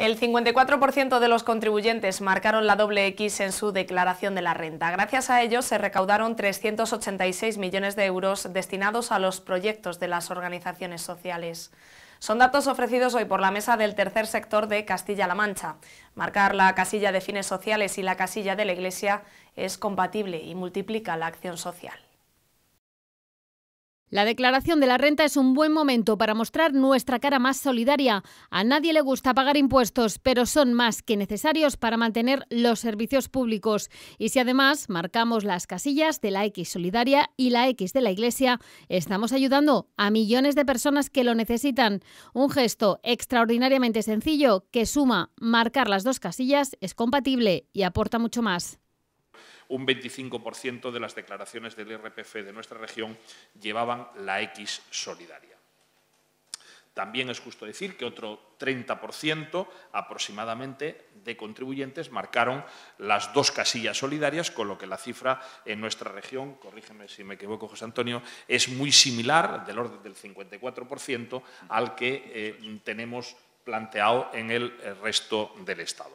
El 54% de los contribuyentes marcaron la doble X en su declaración de la renta. Gracias a ello se recaudaron 386 millones de euros destinados a los proyectos de las organizaciones sociales. Son datos ofrecidos hoy por la mesa del tercer sector de Castilla-La Mancha. Marcar la casilla de fines sociales y la casilla de la Iglesia es compatible y multiplica la acción social. La declaración de la renta es un buen momento para mostrar nuestra cara más solidaria. A nadie le gusta pagar impuestos, pero son más que necesarios para mantener los servicios públicos. Y si además marcamos las casillas de la X solidaria y la X de la Iglesia, estamos ayudando a millones de personas que lo necesitan. Un gesto extraordinariamente sencillo que suma marcar las dos casillas es compatible y aporta mucho más un 25% de las declaraciones del IRPF de nuestra región llevaban la X solidaria. También es justo decir que otro 30% aproximadamente de contribuyentes marcaron las dos casillas solidarias, con lo que la cifra en nuestra región, corrígeme si me equivoco José Antonio, es muy similar, del orden del 54%, al que eh, tenemos planteado en el eh, resto del Estado.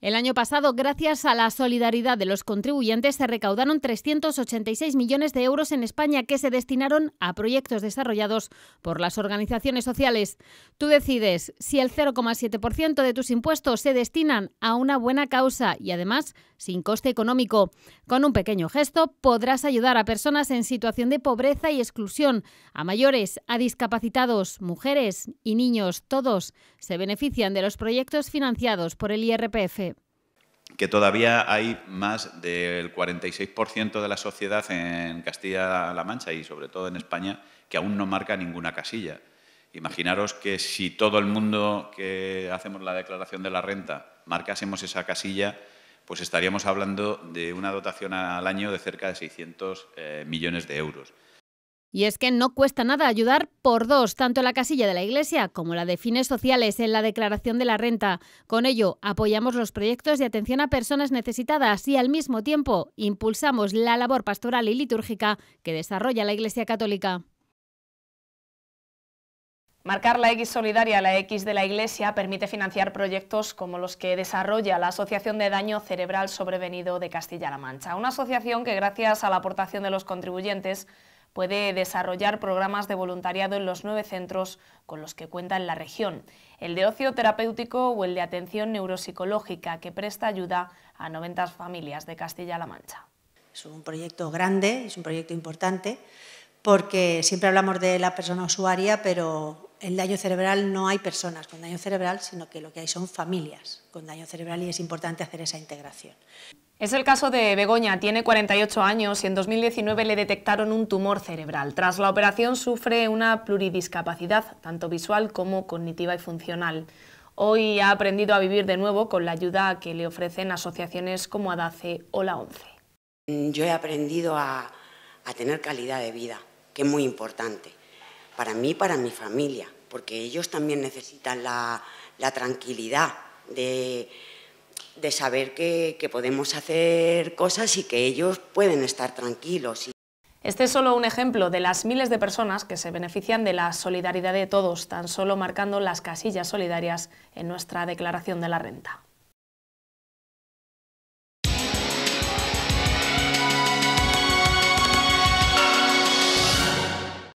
El año pasado, gracias a la solidaridad de los contribuyentes, se recaudaron 386 millones de euros en España que se destinaron a proyectos desarrollados por las organizaciones sociales. Tú decides si el 0,7% de tus impuestos se destinan a una buena causa y además sin coste económico. Con un pequeño gesto podrás ayudar a personas en situación de pobreza y exclusión, a mayores, a discapacitados, mujeres y niños. Todos se benefician de los proyectos financiados por el IRPF que todavía hay más del 46% de la sociedad en Castilla-La Mancha y sobre todo en España que aún no marca ninguna casilla. Imaginaros que si todo el mundo que hacemos la declaración de la renta marcásemos esa casilla, pues estaríamos hablando de una dotación al año de cerca de 600 eh, millones de euros. Y es que no cuesta nada ayudar por dos, tanto la casilla de la Iglesia como la de fines sociales en la declaración de la renta. Con ello, apoyamos los proyectos de atención a personas necesitadas y al mismo tiempo impulsamos la labor pastoral y litúrgica que desarrolla la Iglesia Católica. Marcar la X solidaria, la X de la Iglesia, permite financiar proyectos como los que desarrolla la Asociación de Daño Cerebral Sobrevenido de Castilla-La Mancha, una asociación que gracias a la aportación de los contribuyentes puede desarrollar programas de voluntariado en los nueve centros con los que cuenta en la región, el de ocio terapéutico o el de atención neuropsicológica que presta ayuda a 90 familias de Castilla-La Mancha. Es un proyecto grande, es un proyecto importante, porque siempre hablamos de la persona usuaria, pero en daño cerebral no hay personas con daño cerebral, sino que lo que hay son familias con daño cerebral y es importante hacer esa integración. Es el caso de Begoña, tiene 48 años y en 2019 le detectaron un tumor cerebral. Tras la operación sufre una pluridiscapacidad, tanto visual como cognitiva y funcional. Hoy ha aprendido a vivir de nuevo con la ayuda que le ofrecen asociaciones como ADACE o la ONCE. Mm, yo he aprendido a, tener calidad de vida, que es muy importante, para mí y para mi familia, porque ellos también necesitan la tranquilidad de de saber que, podemos hacer cosas y que ellos pueden estar tranquilos. Este es solo un ejemplo de las miles de personas que se benefician de la solidaridad de todos, tan solo marcando las casillas solidarias en nuestra declaración de la renta.